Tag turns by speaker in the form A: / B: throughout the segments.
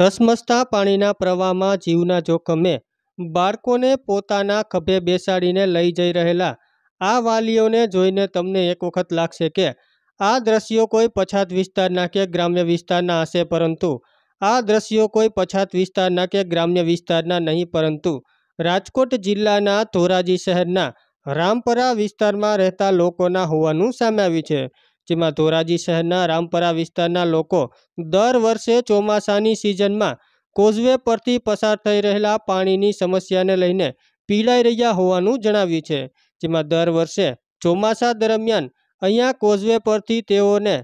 A: ધસમસતા પાણીના પ્રવાહમાં જીવના જોખમે બાળકોને પોતાના ખભે બેસાડીને લઈ જઈ રહેલા આ વાલીઓને જોઈને તમને એક વખત લાગશે કે આ દ્રશ્યો કોઈ પછાત વિસ્તારના કે ગ્રામ્ય વિસ્તારના હશે પરંતુ આ દ્રશ્યો કોઈ પછાત વિસ્તારના કે ગ્રામ્ય વિસ્તારના નહીં પરંતુ રાજકોટ જિલ્લાના ધોરાજી શહેરના રામપરા વિસ્તારમાં રહેતા લોકોના હોવાનું સામે આવ્યું છે જેમાં ધોરાજી શહેરના રામપરા વિસ્તારના લોકો દર વર્ષે ચોમાસાની સિઝનમાં કોઝવે પરથી પસાર થઈ રહેલા પાણીની સમસ્યાને લઈને પીડાઈ રહ્યા હોવાનું જણાવ્યું છે જેમાં દર વર્ષે ચોમાસા દરમિયાન અહીંયા કોઝવે પરથી તેઓને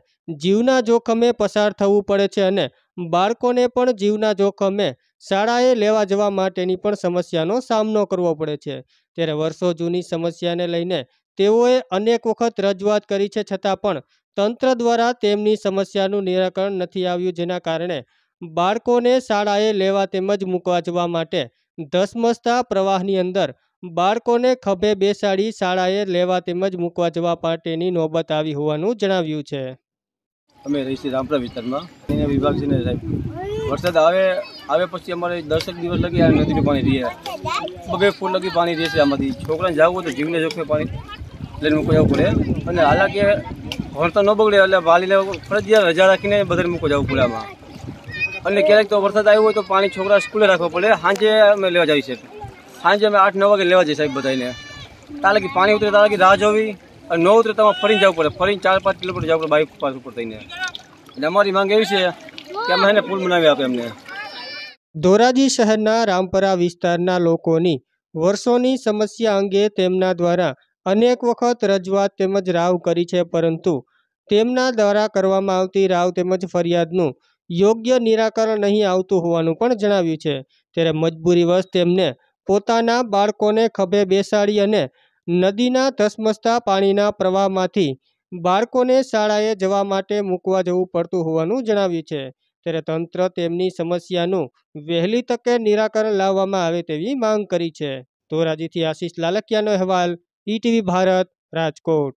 A: જીવના જોખમે પસાર થવું પડે છે અને બાળકોને પણ જીવના જોખમે શાળાએ લેવા જવા માટેની પણ સમસ્યાનો સામનો કરવો પડે છે ત્યારે વર્ષો જૂની સમસ્યાને લઈને તેઓએ અનેક વખત રજૂઆત કરી છે છતાં પણ તંત્ર દ્વારા તેમની સમસ્યાનું નિરાકરણ નથી આવ્યું જેના કારણે બાળકોને શાળાએ લેવા તેમજ મૂકવા જવા માટે ધસમસતા પ્રવાહની અંદર બાળકોને ખભે બેસાડી શાળાએ લેવા તેમજ મૂકવા જવા માટેની નોબત આવી હોવાનું જણાવ્યું છે
B: અમે રહીશી રામપરા વિસ્તારમાં વિભાગ છે વરસાદ આવે આવે પછી અમારે દસેક દિવસ લગી આ નદીનું પાણી રહે બબે ફૂટ લગી પાણી રહેશે આમાંથી છોકરાને જવું તો જીવને જોખમે પાણી લઈને મૂકવા જવું પડે અને હાલાકી ભણતર ન બગડે એટલે વાલીને ફરજિયાત રજા રાખીને બધાને મૂકો જવું પડે આમાં અને ક્યારેક તો વરસાદ આવ્યો હોય તો પાણી છોકરા સ્કૂલે રાખવો પડે સાંજે અમે લેવા જઈએ છીએ સાંજે અમે આઠ નવ વાગે લેવા જઈએ સાહેબ બધાને તાલે પાણી ઉતરે તાલે રાહ જોવી અને ન ઉતરે તમારે ફરીને જવું પડે ફરીને ચાર પાંચ કિલોમીટર જવું પડે બાઈક પાસ ઉપર થઈને એટલે અમારી માંગ એવી છે કે અમે એને પુલ બનાવી આપે એમને
A: ધોરાજી શહેરના રામપરા વિસ્તારના લોકોની વર્ષોની સમસ્યા અંગે તેમના દ્વારા અનેક વખત રજૂઆત તેમજ રાવ કરી છે પરંતુ તેમના દ્વારા કરવામાં આવતી રાવ તેમજ ફરિયાદનું યોગ્ય નિરાકરણ નહીં આવતું હોવાનું પણ જણાવ્યું છે ત્યારે મજબૂરીવશ તેમને પોતાના બાળકોને ખભે બેસાડી અને નદીના ધસમસતા પાણીના પ્રવાહમાંથી બાળકોને શાળાએ જવા માટે મૂકવા જવું પડતું હોવાનું જણાવ્યું છે ત્યારે તંત્ર તેમની સમસ્યાનું વહેલી તકે નિરાકરણ લાવવામાં આવે તેવી માંગ કરી છે ધોરાજીથી આશીષ લાલકિયાનો અહેવાલ ઈટીવી ભારત રાજકોટ